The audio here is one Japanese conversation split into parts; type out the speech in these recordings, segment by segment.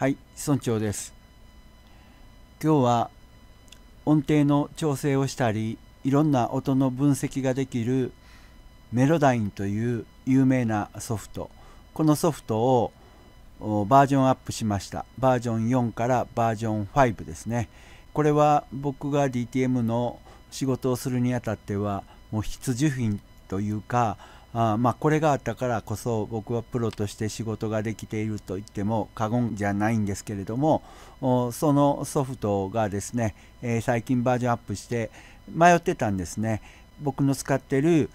はい村長です今日は音程の調整をしたりいろんな音の分析ができるメロダインという有名なソフトこのソフトをバージョンアップしましたバージョン4からバージョン5ですねこれは僕が DTM の仕事をするにあたってはもう必需品というかあまあ、これがあったからこそ僕はプロとして仕事ができていると言っても過言じゃないんですけれどもそのソフトがですね、えー、最近バージョンアップして迷ってたんですね僕の使ってる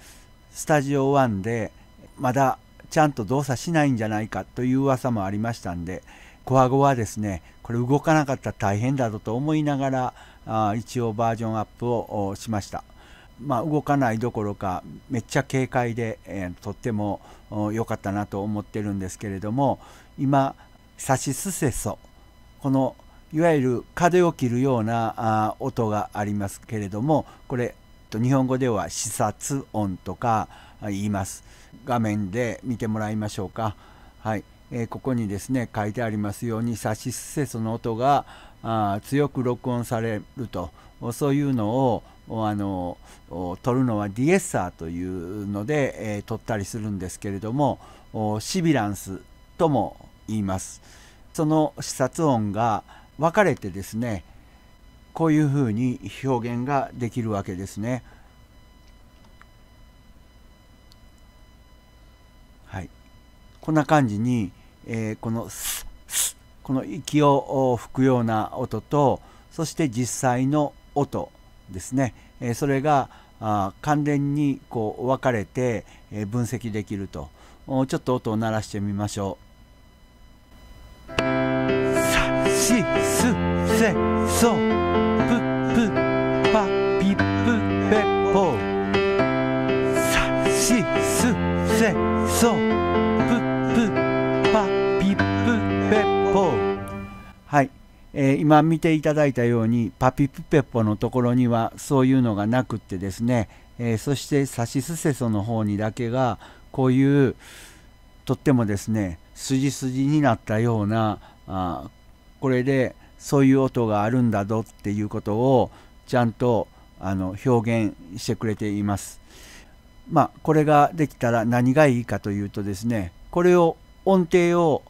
スタジオ1でまだちゃんと動作しないんじゃないかという噂もありましたんでコアゴはですねこれ動かなかったら大変だぞと思いながらあ一応バージョンアップをしました。まあ、動かないどころかめっちゃ軽快で、えー、とっても良かったなと思ってるんですけれども今サシスセソこのいわゆる風を切るようなあ音がありますけれどもこれ日本語では視察音とか言います画面で見てもらいましょうかはい、えー、ここにですね書いてありますようにサシスセソの音があ強く録音されるとそういうのをあの取るのはディエッサーというので、えー、取ったりするんですけれどもシビランスとも言いますその視察音が分かれてですねこういうふうに表現ができるわけですね。はい、こんな感じに、えー、このスこの息を吹くような音とそして実際の音ですね、えそれがあ関連にこう分かれて、え分析できるとちょっと音を鳴らしてみましょう。さしすせそぷぷぱぴぷぺぽさしすせそえー、今見ていただいたようにパピプペッポのところにはそういうのがなくってですね、えー、そしてサシスセソの方にだけがこういうとってもですね筋筋になったようなあこれでそういう音があるんだぞっていうことをちゃんとあの表現してくれています。まあ、これができたら何がいいかというとですねこれを音程を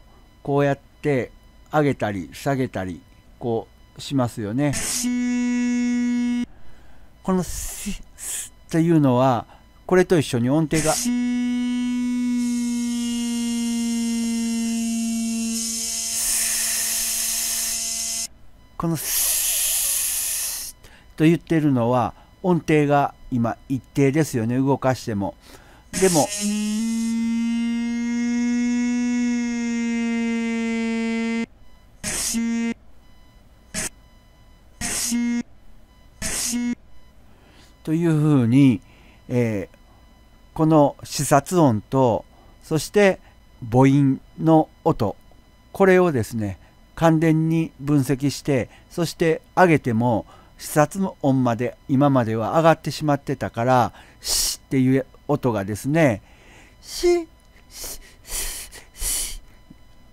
こうやって上げたり下げたりこうしますよね。この「スっていうのはこれと一緒に音程が。この「ス」と言ってるのは音程が今一定ですよね動かしても。でも。というふうに、えー、この視察音とそして母音の音これをですね完全に分析してそして上げても視察の音まで今までは上がってしまってたから「し」っていう音がですね「し」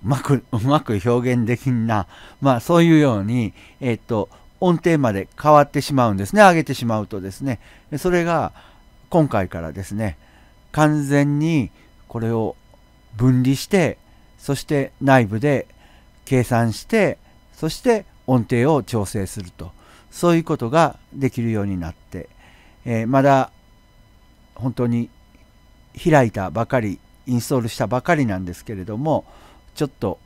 うまくうまく表現できんなまあそういうようにえっ、ー、と音程まで変わってしまうんですね上げてしまうとですねそれが今回からですね完全にこれを分離してそして内部で計算してそして音程を調整するとそういうことができるようになって、えー、まだ本当に開いたばかりインストールしたばかりなんですけれどもちょっと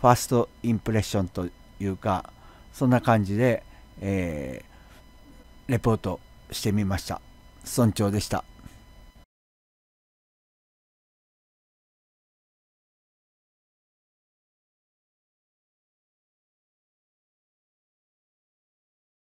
ファーストインプレッションというかそんな感じでえー、レポートしてみました。村長でした。